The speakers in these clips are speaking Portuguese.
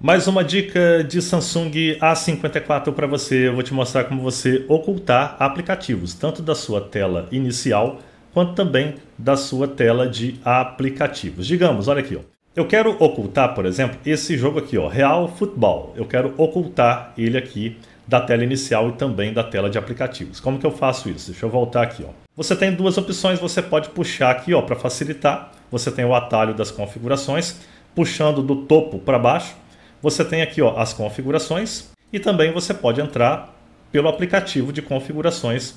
Mais uma dica de Samsung A54 para você. Eu vou te mostrar como você ocultar aplicativos, tanto da sua tela inicial quanto também da sua tela de aplicativos. Digamos, olha aqui, ó. Eu quero ocultar, por exemplo, esse jogo aqui, ó, Real Futebol. Eu quero ocultar ele aqui da tela inicial e também da tela de aplicativos. Como que eu faço isso? Deixa eu voltar aqui, ó. Você tem duas opções, você pode puxar aqui, para facilitar. Você tem o atalho das configurações, puxando do topo para baixo você tem aqui ó, as configurações e também você pode entrar pelo aplicativo de configurações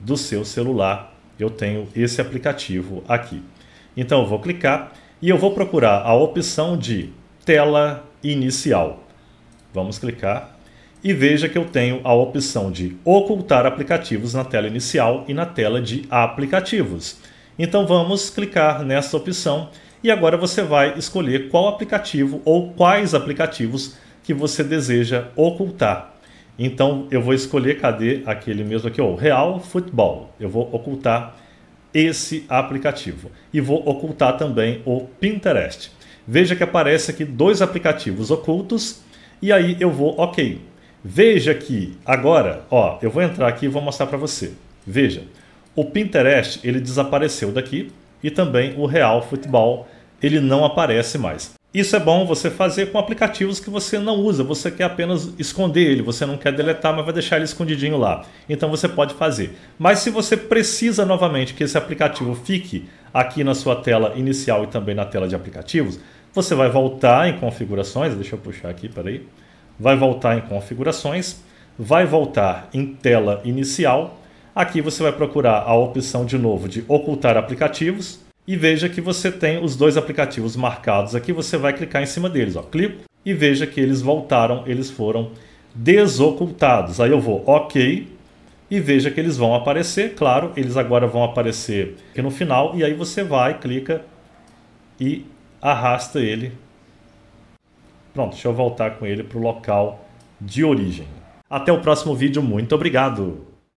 do seu celular. Eu tenho esse aplicativo aqui. Então eu vou clicar e eu vou procurar a opção de tela inicial. Vamos clicar e veja que eu tenho a opção de ocultar aplicativos na tela inicial e na tela de aplicativos. Então vamos clicar nessa opção e agora você vai escolher qual aplicativo ou quais aplicativos que você deseja ocultar. Então eu vou escolher, cadê aquele mesmo aqui, O Real Futebol. Eu vou ocultar esse aplicativo e vou ocultar também o Pinterest. Veja que aparece aqui dois aplicativos ocultos e aí eu vou OK. Veja que agora, ó, eu vou entrar aqui e vou mostrar para você. Veja, o Pinterest ele desapareceu daqui e também o Real Futebol ele não aparece mais. Isso é bom você fazer com aplicativos que você não usa, você quer apenas esconder ele, você não quer deletar, mas vai deixar ele escondidinho lá. Então você pode fazer. Mas se você precisa novamente que esse aplicativo fique aqui na sua tela inicial e também na tela de aplicativos, você vai voltar em configurações, deixa eu puxar aqui, peraí. Vai voltar em configurações, vai voltar em tela inicial Aqui você vai procurar a opção de novo de ocultar aplicativos e veja que você tem os dois aplicativos marcados aqui, você vai clicar em cima deles, ó, clico e veja que eles voltaram, eles foram desocultados. Aí eu vou OK e veja que eles vão aparecer, claro, eles agora vão aparecer aqui no final e aí você vai, clica e arrasta ele. Pronto, deixa eu voltar com ele para o local de origem. Até o próximo vídeo, muito obrigado!